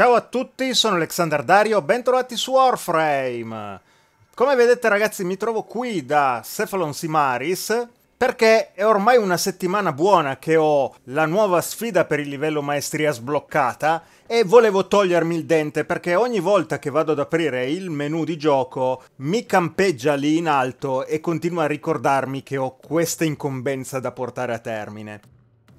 Ciao a tutti, sono Alexander Dario, bentrovati su Warframe! Come vedete ragazzi mi trovo qui da Cephalon Simaris perché è ormai una settimana buona che ho la nuova sfida per il livello maestria sbloccata e volevo togliermi il dente perché ogni volta che vado ad aprire il menu di gioco mi campeggia lì in alto e continua a ricordarmi che ho questa incombenza da portare a termine.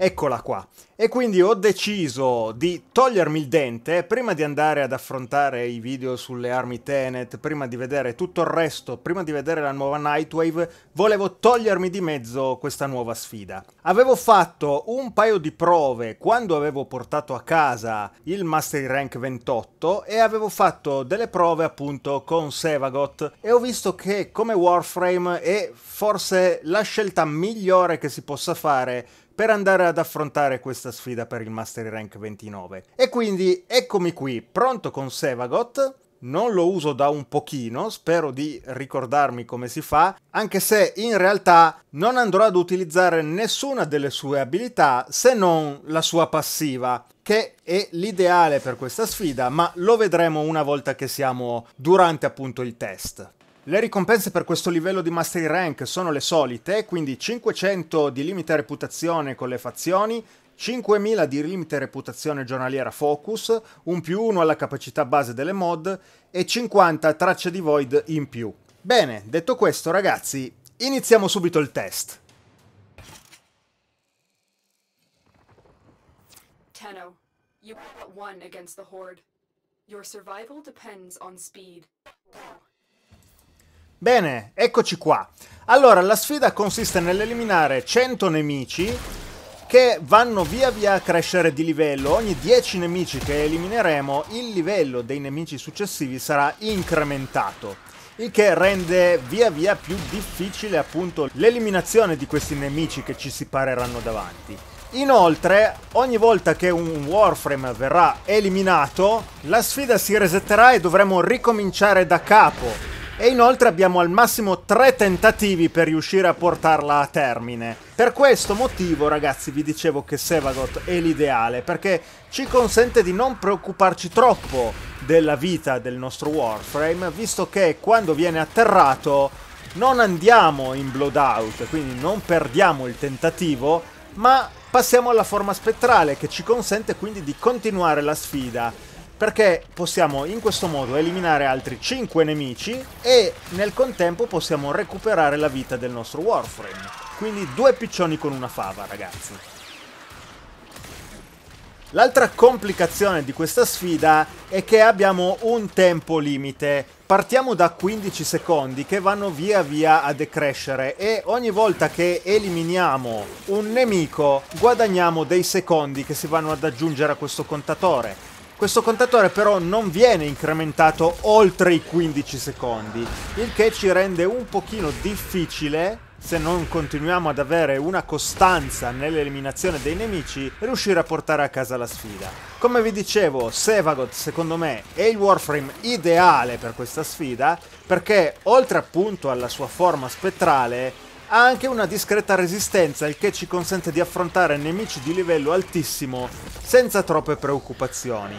Eccola qua. E quindi ho deciso di togliermi il dente prima di andare ad affrontare i video sulle armi Tenet, prima di vedere tutto il resto, prima di vedere la nuova Nightwave, volevo togliermi di mezzo questa nuova sfida. Avevo fatto un paio di prove quando avevo portato a casa il Mastery Rank 28 e avevo fatto delle prove appunto con Sevagot e ho visto che come Warframe è forse la scelta migliore che si possa fare per andare ad affrontare questa sfida per il Mastery Rank 29. E quindi eccomi qui, pronto con Sevagot, non lo uso da un pochino, spero di ricordarmi come si fa, anche se in realtà non andrò ad utilizzare nessuna delle sue abilità se non la sua passiva, che è l'ideale per questa sfida, ma lo vedremo una volta che siamo durante appunto il test. Le ricompense per questo livello di Mastery Rank sono le solite, quindi 500 di limite reputazione con le fazioni, 5000 di limite reputazione giornaliera focus, un più uno alla capacità base delle mod e 50 tracce di void in più. Bene, detto questo ragazzi, iniziamo subito il test. Tenno, you have one against the Horde. Your survival depends on speed. Bene, eccoci qua. Allora, la sfida consiste nell'eliminare 100 nemici che vanno via via a crescere di livello. Ogni 10 nemici che elimineremo, il livello dei nemici successivi sarà incrementato. Il che rende via via più difficile appunto l'eliminazione di questi nemici che ci si pareranno davanti. Inoltre, ogni volta che un Warframe verrà eliminato, la sfida si resetterà e dovremo ricominciare da capo. E inoltre abbiamo al massimo tre tentativi per riuscire a portarla a termine. Per questo motivo, ragazzi, vi dicevo che Sevagot è l'ideale, perché ci consente di non preoccuparci troppo della vita del nostro Warframe, visto che quando viene atterrato non andiamo in Bloodout, quindi non perdiamo il tentativo, ma passiamo alla forma spettrale, che ci consente quindi di continuare la sfida perché possiamo in questo modo eliminare altri 5 nemici e nel contempo possiamo recuperare la vita del nostro Warframe. Quindi due piccioni con una fava, ragazzi. L'altra complicazione di questa sfida è che abbiamo un tempo limite. Partiamo da 15 secondi che vanno via via a decrescere e ogni volta che eliminiamo un nemico guadagniamo dei secondi che si vanno ad aggiungere a questo contatore. Questo contatore però non viene incrementato oltre i 15 secondi, il che ci rende un pochino difficile se non continuiamo ad avere una costanza nell'eliminazione dei nemici, riuscire a portare a casa la sfida. Come vi dicevo, Sevagot secondo me è il Warframe ideale per questa sfida, perché oltre appunto alla sua forma spettrale, ha anche una discreta resistenza, il che ci consente di affrontare nemici di livello altissimo senza troppe preoccupazioni.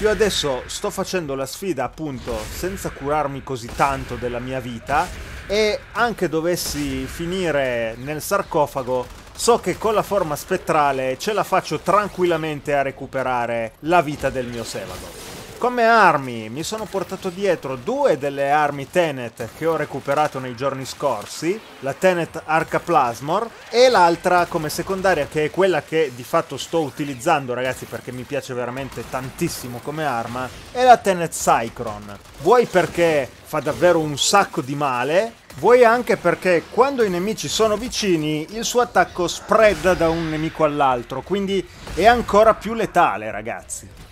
Io adesso sto facendo la sfida appunto senza curarmi così tanto della mia vita e anche dovessi finire nel sarcofago so che con la forma spettrale ce la faccio tranquillamente a recuperare la vita del mio Sevago. Come armi mi sono portato dietro due delle armi Tenet che ho recuperato nei giorni scorsi, la Tenet Arca Plasmor e l'altra come secondaria che è quella che di fatto sto utilizzando ragazzi perché mi piace veramente tantissimo come arma, è la Tenet Cycron. Vuoi perché fa davvero un sacco di male, vuoi anche perché quando i nemici sono vicini il suo attacco spreada da un nemico all'altro, quindi è ancora più letale ragazzi.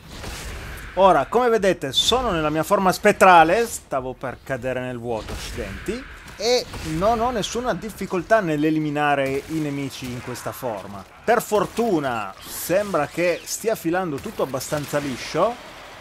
Ora, come vedete, sono nella mia forma spettrale, stavo per cadere nel vuoto, accidenti, e non ho nessuna difficoltà nell'eliminare i nemici in questa forma. Per fortuna, sembra che stia filando tutto abbastanza liscio,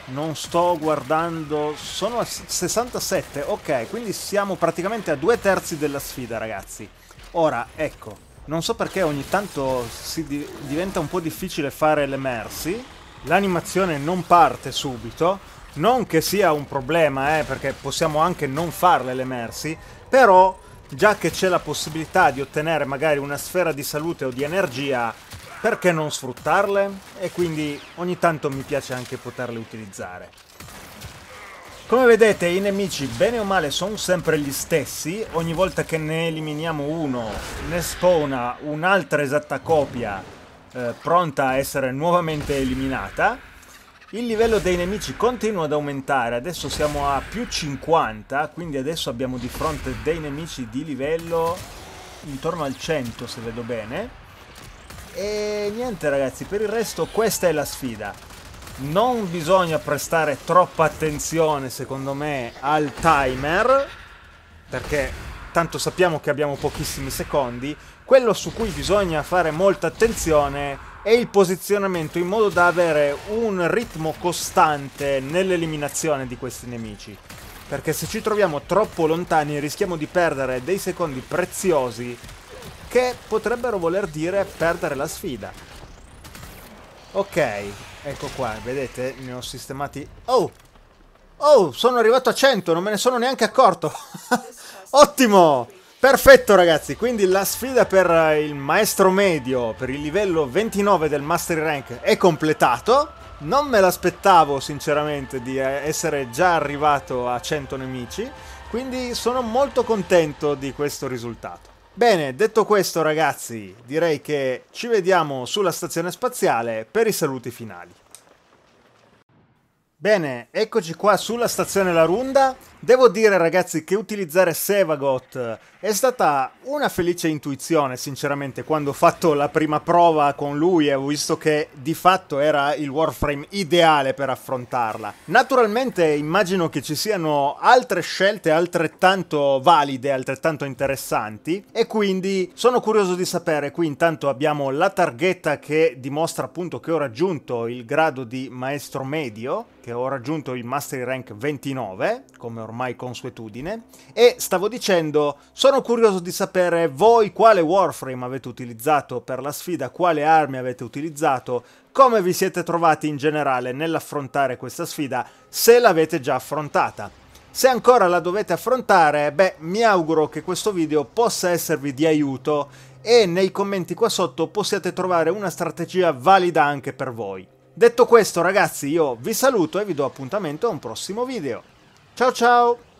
non sto guardando, sono a 67, ok, quindi siamo praticamente a due terzi della sfida, ragazzi. Ora, ecco, non so perché ogni tanto si di diventa un po' difficile fare le mercy, l'animazione non parte subito, non che sia un problema, eh, perché possiamo anche non farle le mersi, però già che c'è la possibilità di ottenere magari una sfera di salute o di energia, perché non sfruttarle? E quindi ogni tanto mi piace anche poterle utilizzare. Come vedete i nemici bene o male sono sempre gli stessi, ogni volta che ne eliminiamo uno ne spawna un'altra esatta copia eh, pronta a essere nuovamente eliminata. Il livello dei nemici continua ad aumentare, adesso siamo a più 50, quindi adesso abbiamo di fronte dei nemici di livello intorno al 100 se vedo bene. E niente ragazzi, per il resto questa è la sfida. Non bisogna prestare troppa attenzione secondo me al timer, perché tanto sappiamo che abbiamo pochissimi secondi, quello su cui bisogna fare molta attenzione è il posizionamento in modo da avere un ritmo costante nell'eliminazione di questi nemici. Perché se ci troviamo troppo lontani rischiamo di perdere dei secondi preziosi che potrebbero voler dire perdere la sfida. Ok, ecco qua, vedete, ne ho sistemati... Oh! Oh, sono arrivato a 100, non me ne sono neanche accorto! Ottimo! Perfetto ragazzi, quindi la sfida per eh, il maestro medio, per il livello 29 del Mastery Rank è completato. Non me l'aspettavo sinceramente di eh, essere già arrivato a 100 nemici, quindi sono molto contento di questo risultato. Bene, detto questo ragazzi, direi che ci vediamo sulla stazione spaziale per i saluti finali. Bene, eccoci qua sulla stazione La Runda. Devo dire ragazzi che utilizzare Sevagot è stata una felice intuizione sinceramente quando ho fatto la prima prova con lui e ho visto che di fatto era il warframe ideale per affrontarla. Naturalmente immagino che ci siano altre scelte altrettanto valide, altrettanto interessanti e quindi sono curioso di sapere, qui intanto abbiamo la targhetta che dimostra appunto che ho raggiunto il grado di maestro medio, che ho raggiunto il mastery rank 29 come ormai ormai consuetudine. E stavo dicendo, sono curioso di sapere voi quale Warframe avete utilizzato per la sfida, quale armi avete utilizzato, come vi siete trovati in generale nell'affrontare questa sfida, se l'avete già affrontata. Se ancora la dovete affrontare, beh, mi auguro che questo video possa esservi di aiuto e nei commenti qua sotto possiate trovare una strategia valida anche per voi. Detto questo ragazzi io vi saluto e vi do appuntamento a un prossimo video. Ciao, ciao.